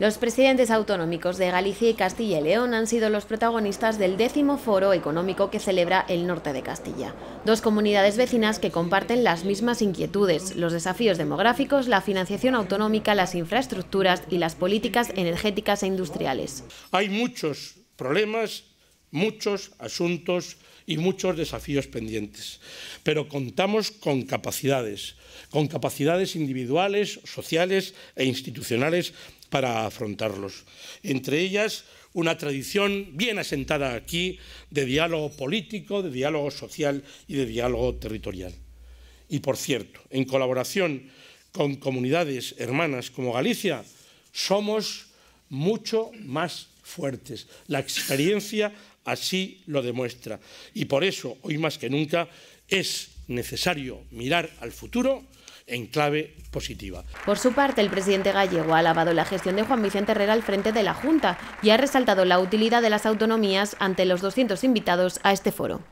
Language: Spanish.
Los presidentes autonómicos de Galicia y Castilla y León han sido los protagonistas del décimo foro económico que celebra el norte de Castilla. Dos comunidades vecinas que comparten las mismas inquietudes, los desafíos demográficos, la financiación autonómica, las infraestructuras y las políticas energéticas e industriales. Hay muchos problemas muchos asuntos y muchos desafíos pendientes. Pero contamos con capacidades, con capacidades individuales, sociales e institucionales para afrontarlos. Entre ellas, una tradición bien asentada aquí de diálogo político, de diálogo social y de diálogo territorial. Y por cierto, en colaboración con comunidades hermanas como Galicia, somos mucho más fuertes. La experiencia así lo demuestra. Y por eso, hoy más que nunca, es necesario mirar al futuro en clave positiva. Por su parte, el presidente gallego ha alabado la gestión de Juan Vicente Herrera al frente de la Junta y ha resaltado la utilidad de las autonomías ante los 200 invitados a este foro.